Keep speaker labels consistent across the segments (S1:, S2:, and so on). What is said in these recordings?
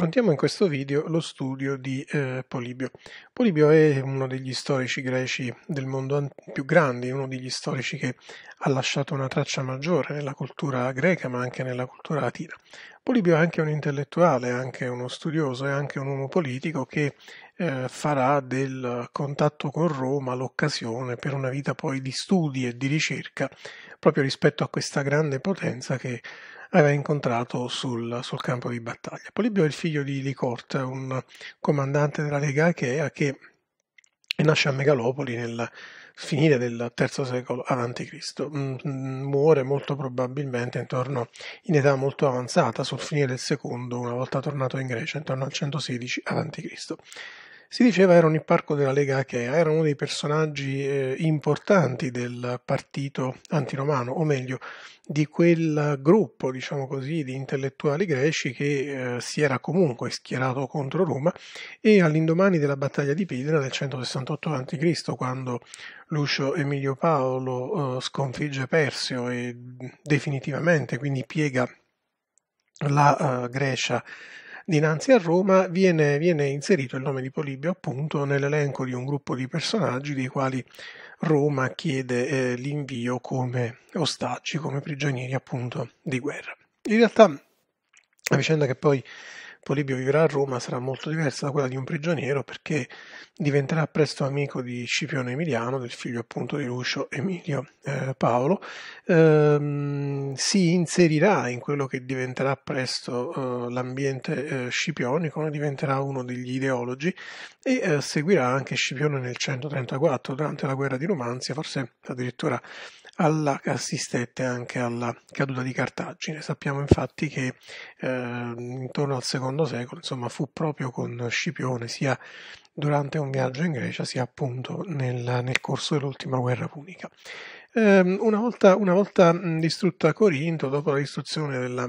S1: Affrontiamo in questo video lo studio di eh, Polibio. Polibio è uno degli storici greci del mondo più grandi, uno degli storici che ha lasciato una traccia maggiore nella cultura greca ma anche nella cultura latina. Polibio è anche un intellettuale, anche uno studioso, e anche un uomo politico che eh, farà del contatto con Roma l'occasione per una vita poi di studi e di ricerca proprio rispetto a questa grande potenza che aveva incontrato sul, sul campo di battaglia. Polibio è il figlio di Licorte, un comandante della Lega Achea che nasce a Megalopoli nel finire del III secolo a.C. Mm, mm, muore molto probabilmente intorno in età molto avanzata, sul finire del secondo, una volta tornato in Grecia, intorno al 116 a.C. Si diceva era un imparco della Lega Achea, era uno dei personaggi eh, importanti del partito antiromano, o meglio, di quel gruppo, diciamo così, di intellettuali greci che eh, si era comunque schierato contro Roma e all'indomani della battaglia di Pidra del 168 a.C., quando Lucio Emilio Paolo eh, sconfigge Persio e definitivamente quindi piega la eh, Grecia dinanzi a Roma viene, viene inserito il nome di Polibio appunto nell'elenco di un gruppo di personaggi dei quali Roma chiede eh, l'invio come ostaggi, come prigionieri appunto di guerra. In realtà la vicenda che poi Polibio vivrà a Roma sarà molto diversa da quella di un prigioniero perché diventerà presto amico di Scipione Emiliano, del figlio appunto di Lucio Emilio eh, Paolo, ehm, si inserirà in quello che diventerà presto eh, l'ambiente eh, scipionico, diventerà uno degli ideologi e eh, seguirà anche Scipione nel 134 durante la guerra di Romanzia, forse addirittura alla, assistette anche alla caduta di Cartagine. Sappiamo infatti che eh, intorno al secondo secolo insomma, fu proprio con Scipione, sia durante un viaggio in Grecia, sia appunto nel, nel corso dell'ultima guerra punica. Eh, una, volta, una volta distrutta Corinto, dopo la distruzione della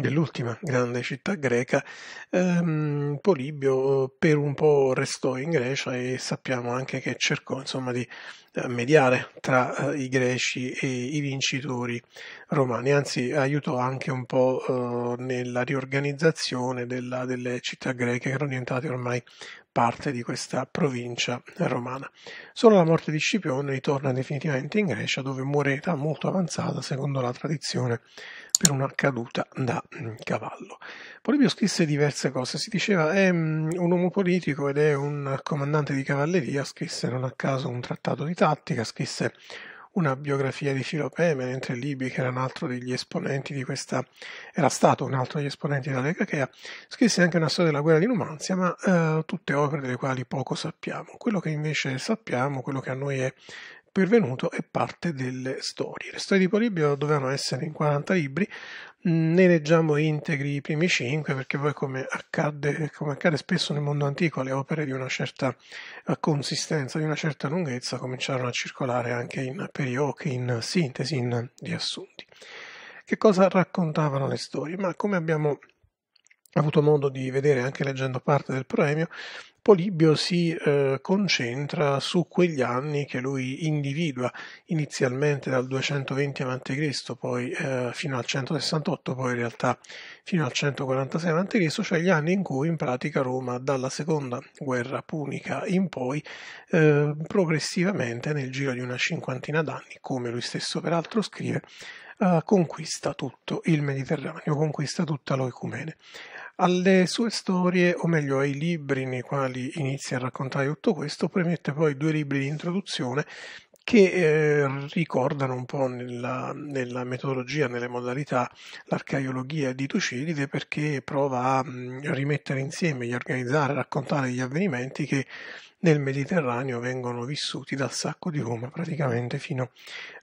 S1: dell'ultima grande città greca, ehm, Polibio per un po' restò in Grecia e sappiamo anche che cercò insomma, di eh, mediare tra eh, i greci e i vincitori romani, anzi aiutò anche un po' eh, nella riorganizzazione della, delle città greche che erano diventate ormai parte di questa provincia romana. Solo la morte di Scipione ritorna definitivamente in Grecia dove muore in età molto avanzata secondo la tradizione per una caduta da mm, cavallo. Polibio scrisse diverse cose, si diceva è eh, mm, un uomo politico ed è un comandante di cavalleria, scrisse non a caso un trattato di tattica, scrisse una biografia di Filopeme, mentre Libi, che era un altro degli esponenti di questa, era stato un altro degli esponenti della Legachea, scrisse anche una storia della guerra di Numanzia, ma eh, tutte opere delle quali poco sappiamo. Quello che invece sappiamo, quello che a noi è pervenuto è parte delle storie. Le storie di Polibio dovevano essere in 40 libri, mm, ne leggiamo integri i primi 5 perché poi come accade, come accade spesso nel mondo antico le opere di una certa eh, consistenza, di una certa lunghezza cominciarono a circolare anche in periocchi, in sintesi, in riassunti. Che cosa raccontavano le storie? Ma come abbiamo avuto modo di vedere anche leggendo parte del premio, Polibio si eh, concentra su quegli anni che lui individua inizialmente dal 220 a.C., poi eh, fino al 168, poi in realtà fino al 146 a.C., cioè gli anni in cui in pratica Roma dalla seconda guerra punica in poi eh, progressivamente nel giro di una cinquantina d'anni, come lui stesso peraltro scrive, eh, conquista tutto il Mediterraneo, conquista tutta l'oicumene. Alle sue storie, o meglio ai libri nei quali inizia a raccontare tutto questo, premette poi due libri di introduzione che eh, ricordano un po' nella, nella, metodologia, nelle modalità, l'archeologia di Tucidide perché prova a mh, mm, rimettere insieme, a organizzare, a raccontare gli avvenimenti che nel Mediterraneo vengono vissuti dal sacco di Roma praticamente fino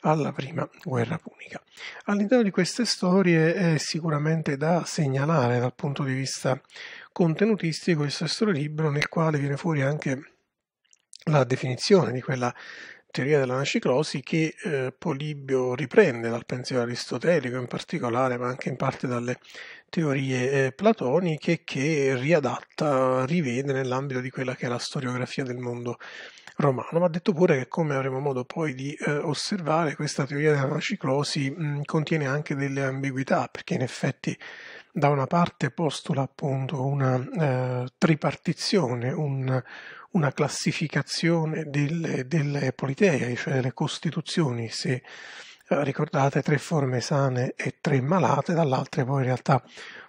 S1: alla prima guerra punica. All'interno di queste storie è sicuramente da segnalare dal punto di vista contenutistico il sesto libro nel quale viene fuori anche la definizione di quella teoria della nascicrosi che eh, Polibio riprende dal pensiero aristotelico in particolare, ma anche in parte dalle teorie eh, platoniche e che riadatta, rivede nell'ambito di quella che è la storiografia del mondo romano. Ma detto pure che, come avremo modo poi di eh, osservare, questa teoria della nascicrosi mh, contiene anche delle ambiguità, perché in effetti da una parte postula appunto una eh, tripartizione, un, una classificazione delle, delle, politee, cioè delle costituzioni, se eh, ricordate tre forme sane e tre malate, dall'altra poi in realtà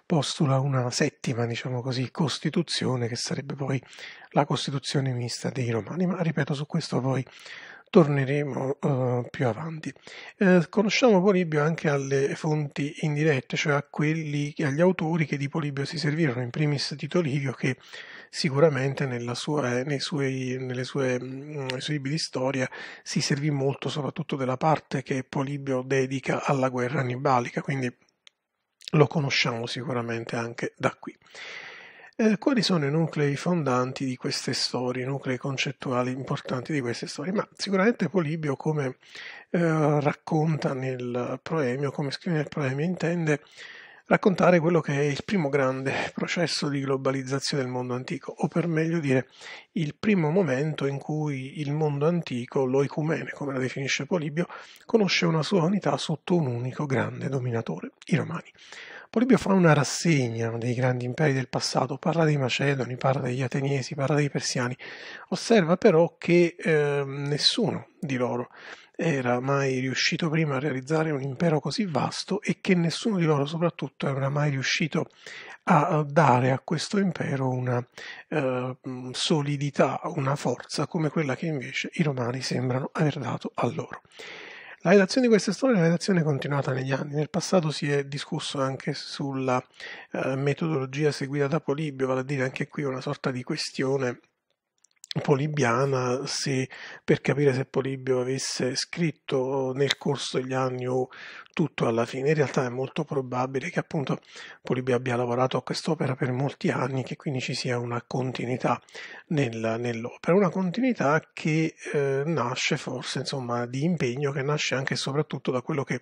S1: postula una settima, diciamo così, costituzione che sarebbe poi la costituzione mista dei romani, ma ripeto su questo poi torneremo uh, più avanti. Eh, conosciamo Polibio anche alle fonti indirette, cioè a quelli, agli autori che di Polibio si servirono, in primis Tito Livio che sicuramente sua, eh, nei, suoi, nelle sue, mm, nei suoi libri di storia si servì molto soprattutto della parte che Polibio dedica alla guerra annibalica, quindi lo conosciamo sicuramente anche da qui eh, quali sono i nuclei fondanti di queste storie, i nuclei concettuali importanti di queste storie. Ma sicuramente Polibio, come eh, racconta nel proemio, come scrive nel proemio, intende raccontare quello che è il primo grande processo di globalizzazione del mondo antico, o per meglio dire il primo momento in cui il mondo antico, l'oicumene come la definisce Polibio, conosce una sua unità sotto un unico grande dominatore, i Romani. Polibio fa una rassegna dei grandi imperi del passato, parla dei Macedoni, parla degli Ateniesi, parla dei Persiani, osserva però che eh, nessuno di loro era mai riuscito prima a realizzare un impero così vasto e che nessuno di loro soprattutto era mai riuscito a dare a questo impero una eh, solidità, una forza come quella che invece i romani sembrano aver dato a loro. La redazione di queste storie è una redazione continuata negli anni. Nel passato si è discusso anche sulla eh, metodologia seguita da Polibio, vale a dire anche qui una sorta di questione Polibiana se, per capire se Polibio avesse scritto nel corso degli anni o tutto alla fine. In realtà è molto probabile che appunto Polibio abbia lavorato a quest'opera per molti anni, che quindi ci sia una continuità nel, nell'opera, una continuità che eh, nasce forse insomma di impegno, che nasce anche e soprattutto da quello che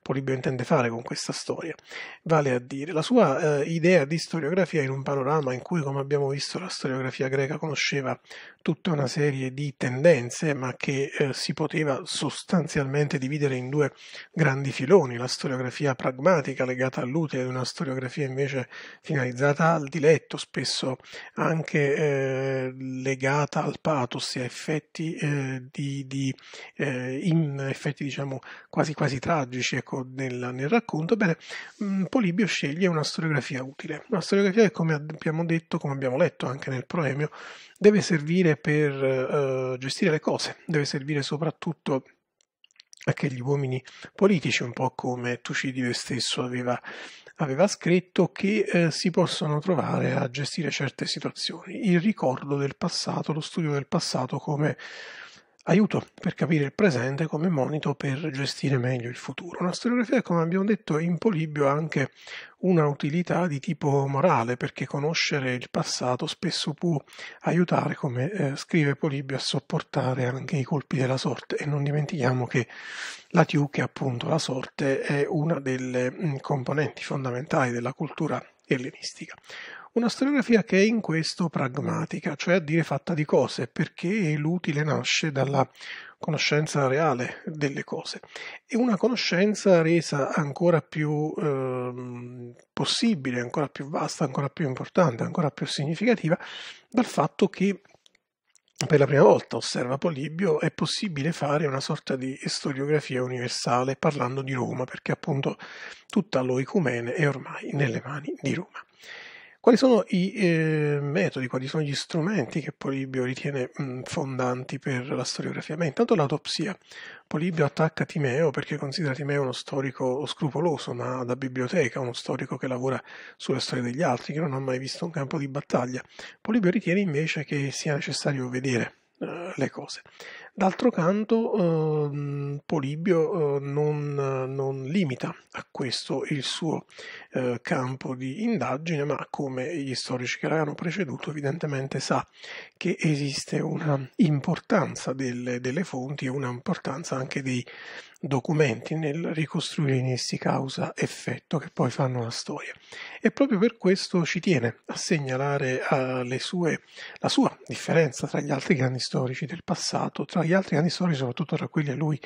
S1: Polibio intende fare con questa storia. Vale a dire, la sua eh, idea di storiografia in un panorama in cui, come abbiamo visto, la storiografia greca conosceva tutta una serie di tendenze, ma che eh, si poteva sostanzialmente dividere in due grandi filoni, la storiografia pragmatica legata all'utile e una storiografia invece finalizzata al diletto, spesso anche eh, legata al pathos e a effetti, eh, di, di, eh, in effetti diciamo quasi quasi tragici ecco, nel, nel, racconto. Bene, mh, mm, Polibio sceglie una storiografia utile, una storiografia che come abbiamo detto, come abbiamo letto anche nel proemio, deve servire servire per uh, gestire le cose, deve servire soprattutto a che gli uomini politici, un po' come Tucidide stesso aveva, aveva scritto, che eh, si possono trovare a gestire certe situazioni. Il ricordo del passato, lo studio del passato come aiuto per capire il presente come monito per gestire meglio il futuro. La storiografia, come abbiamo detto, in Polibio ha anche una utilità di tipo morale, perché conoscere il passato spesso può aiutare, come eh, scrive Polibio, a sopportare anche i colpi della sorte. E non dimentichiamo che la Tiuc, appunto la sorte, è una delle mm, componenti fondamentali della cultura ellenistica. Una storiografia che è in questo pragmatica, cioè a dire fatta di cose, perché l'utile nasce dalla conoscenza reale delle cose e una conoscenza resa ancora più eh, possibile, ancora più vasta, ancora più importante, ancora più significativa dal fatto che per la prima volta, osserva Polibio, è possibile fare una sorta di storiografia universale parlando di Roma, perché appunto tutta lo ecumene è ormai nelle mani di Roma. Quali sono i eh, metodi, quali sono gli strumenti che Polibio ritiene mh, mm, fondanti per la storiografia? Beh, intanto l'autopsia. Polibio attacca Timeo perché considera Timeo uno storico scrupoloso, ma da biblioteca, uno storico che lavora sulla storia degli altri, che non ha mai visto un campo di battaglia. Polibio ritiene invece che sia necessario vedere eh, le cose. D'altro canto, ehm, eh, Polibio non, non, limita a questo il suo eh, campo di indagine, ma come gli storici che l'hanno preceduto, evidentemente sa che esiste una importanza delle, delle fonti e una importanza anche dei documenti nel ricostruire in essi causa-effetto che poi fanno la storia. E proprio per questo ci tiene a segnalare uh, sue, la sua differenza tra gli altri grandi storici del passato, tra gli altri grandi storici soprattutto tra quelli a lui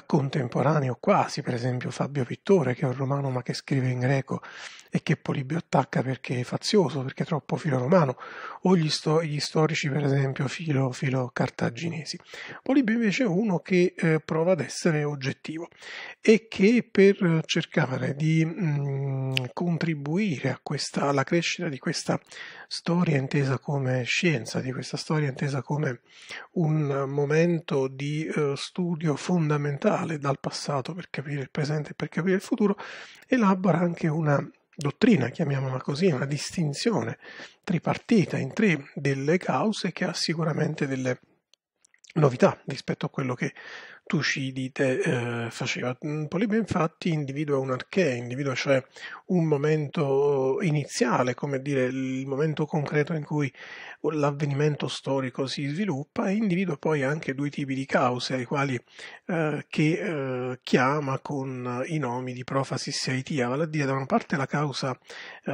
S1: contemporaneo quasi, per esempio Fabio Pittore, che è un romano ma che scrive in greco e che Polibio attacca perché è fazioso, perché è troppo filo romano, o gli, sto- gli storici, per esempio, filo, filo cartaginesi. Polibio invece è uno che eh, prova ad essere oggettivo e che per cercare di mh, mm, contribuire questa, alla crescita di questa storia intesa come scienza, di questa storia intesa come un momento di eh, studio fondamentale fondamentale dal passato per capire il presente e per capire il futuro, elabora anche una dottrina, chiamiamola così, una distinzione tripartita in tre delle cause che ha sicuramente delle novità rispetto a quello che Tucidide eh, faceva. Mm, Polibio infatti individua un archè, individua cioè un momento iniziale, come dire il momento concreto in cui l'avvenimento storico si sviluppa e individua poi anche due tipi di cause ai quali eh, che eh, chiama con i nomi di profasi e vale a dire da una parte la causa eh,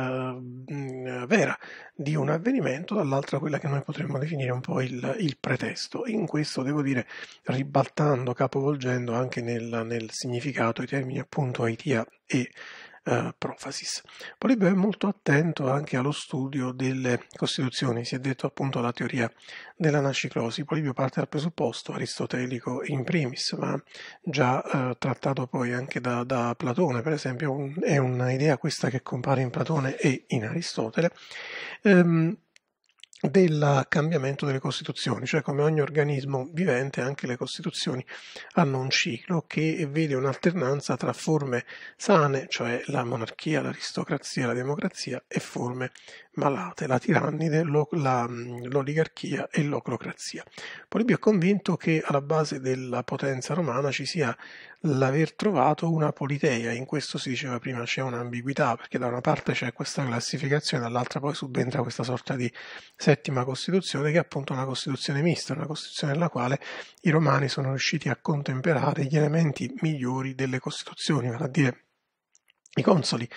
S1: mm, vera di un avvenimento, dall'altra quella che noi potremmo definire un po' il, il pretesto. In questo devo dire, ribaltando cap- capovolgendo anche nel, nel significato i termini appunto Aitia e eh, Profasis. Polibio è molto attento anche allo studio delle costituzioni, si è detto appunto alla teoria della nasciclosi. Polibio parte dal presupposto aristotelico in primis, ma già eh, trattato poi anche da, da Platone, per esempio, un, è un'idea questa che compare in Platone e in Aristotele. Ehm, del cambiamento delle costituzioni, cioè come ogni organismo vivente anche le costituzioni hanno un ciclo che vede un'alternanza tra forme sane, cioè la monarchia, l'aristocrazia, la democrazia e forme malate, la tirannide, lo, la, mm, l'oligarchia e l'ocrocrazia. Polibio è convinto che alla base della potenza romana ci sia l'aver trovato una politeia, in questo si diceva prima c'è un'ambiguità, perché da una parte c'è questa classificazione, dall'altra poi subentra questa sorta di settima Costituzione che è appunto una Costituzione mista, una Costituzione nella quale i romani sono riusciti a contemperare gli elementi migliori delle Costituzioni, vale a dire i consoli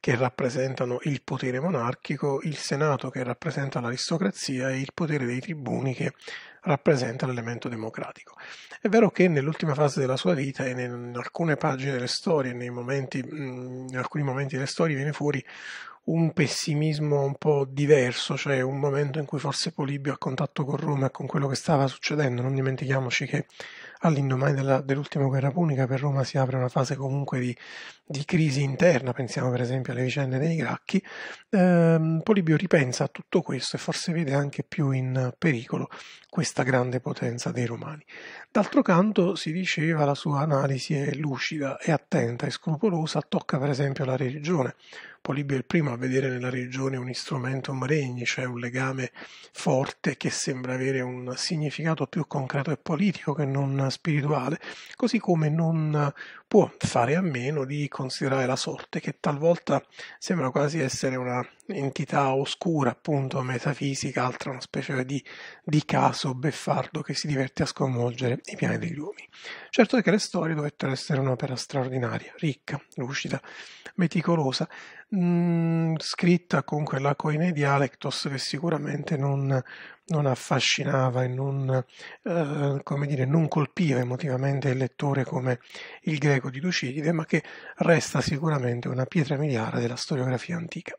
S1: che rappresentano il potere monarchico, il Senato che rappresenta l'aristocrazia e il potere dei tribuni che rappresenta l'elemento democratico. È vero che nell'ultima fase della sua vita e in alcune pagine delle storie, momenti, mm, in alcuni momenti delle storie viene fuori un pessimismo un po' diverso, cioè un momento in cui forse Polibio a contatto con Roma e con quello che stava succedendo, non dimentichiamoci che all'indomani della, dell'ultima guerra punica per Roma si apre una fase comunque di, di crisi interna, pensiamo per esempio alle vicende dei Gracchi, eh, Polibio ripensa a tutto questo e forse vede anche più in pericolo questa grande potenza dei romani. D'altro canto, si diceva, la sua analisi è lucida, è attenta, è scrupolosa, tocca per esempio la religione, Polibio è il primo a vedere nella regione un istrumento regni, cioè un legame forte che sembra avere un significato più concreto e politico che non spirituale, così come non può fare a meno di considerare la sorte, che talvolta sembra quasi essere una entità oscura, appunto metafisica, altra una specie di, di caso beffardo che si diverte a sconvolgere i piani degli uomini. Certo è che le storie dovettero essere un'opera straordinaria, ricca, lucida, meticolosa, mh, mm, scritta con quella coine dialectos che sicuramente non, non affascinava e non, eh, come dire, non colpiva emotivamente il lettore come il greco di Tucidide, ma che resta sicuramente una pietra miliare della storiografia antica.